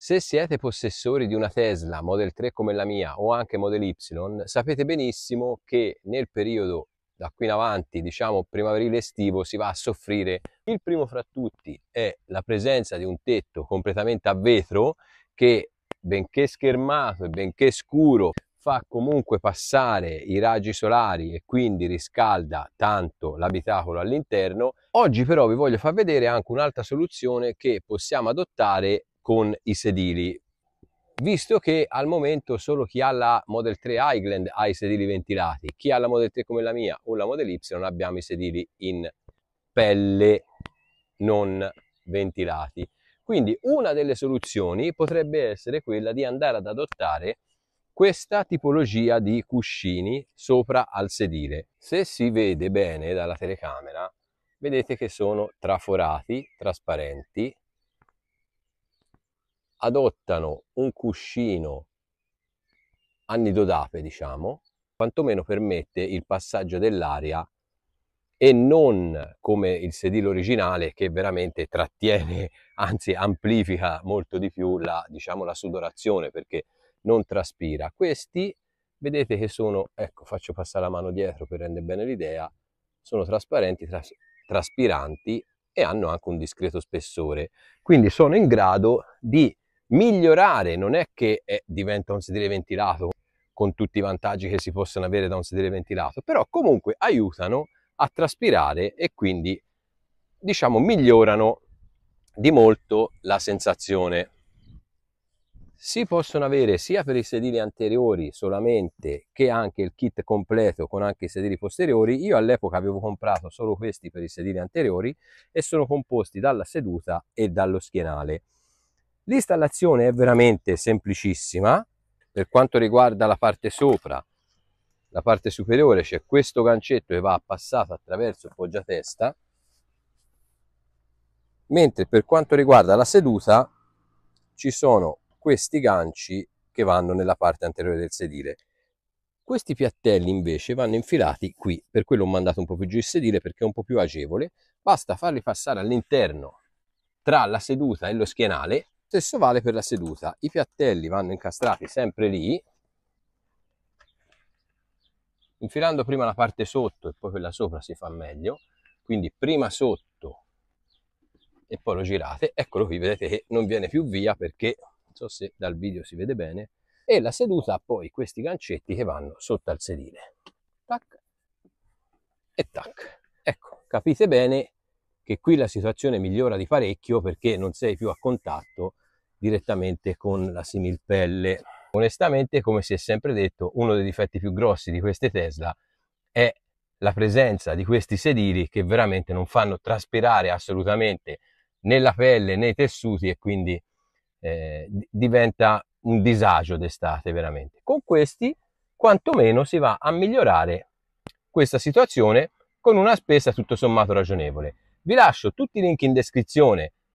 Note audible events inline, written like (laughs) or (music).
Se siete possessori di una Tesla Model 3 come la mia o anche Model Y, sapete benissimo che nel periodo da qui in avanti, diciamo primaverile estivo, si va a soffrire. Il primo fra tutti è la presenza di un tetto completamente a vetro che benché schermato e benché scuro fa comunque passare i raggi solari e quindi riscalda tanto l'abitacolo all'interno. Oggi però vi voglio far vedere anche un'altra soluzione che possiamo adottare con i sedili visto che al momento solo chi ha la Model 3 Highland ha i sedili ventilati, chi ha la Model 3 come la mia o la Model Y abbiamo i sedili in pelle non ventilati. Quindi una delle soluzioni potrebbe essere quella di andare ad adottare questa tipologia di cuscini sopra al sedile. Se si vede bene dalla telecamera, vedete che sono traforati, trasparenti, adottano un cuscino a nido d'ape, diciamo, quantomeno permette il passaggio dell'aria e non come il sedile originale che veramente trattiene, (laughs) anzi amplifica molto di più la, diciamo, la sudorazione perché non traspira. Questi vedete che sono, ecco faccio passare la mano dietro per rendere bene l'idea, sono trasparenti, tras traspiranti e hanno anche un discreto spessore, quindi sono in grado di migliorare, non è che è, eh, diventa un sedile ventilato con tutti i vantaggi che si possono avere da un sedile ventilato, però comunque aiutano a traspirare e quindi diciamo migliorano di molto la sensazione. Si possono avere sia per i sedili anteriori solamente che anche il kit completo con anche i sedili posteriori. Io all'epoca avevo comprato solo questi per i sedili anteriori e sono composti dalla seduta e dallo schienale. L'installazione è veramente semplicissima per quanto riguarda la parte sopra, la parte superiore c'è questo gancetto che va passato attraverso il poggiatesta, mentre per quanto riguarda la seduta ci sono questi ganci che vanno nella parte anteriore del sedile. Questi piattelli invece vanno infilati qui, per quello ho mandato un po' più giù il sedile perché è un po' più agevole, basta farli passare all'interno tra la seduta e lo schienale Stesso vale per la seduta, i piattelli vanno incastrati sempre lì, infilando prima la parte sotto e poi quella sopra si fa meglio, quindi prima sotto e poi lo girate, eccolo qui, vedete che non viene più via perché, non so se dal video si vede bene, e la seduta ha poi questi gancetti che vanno sotto al sedile. Tac e tac. Ecco, capite bene che qui la situazione migliora di parecchio perché non sei più a contatto direttamente con la similpelle. Onestamente, come si è sempre detto, uno dei difetti più grossi di queste Tesla è la presenza di questi sedili che veramente non fanno traspirare assolutamente né la pelle né i tessuti e quindi eh, diventa un disagio d'estate veramente. Con questi quantomeno si va a migliorare questa situazione con una spesa tutto sommato ragionevole. Vi lascio tutti i link in descrizione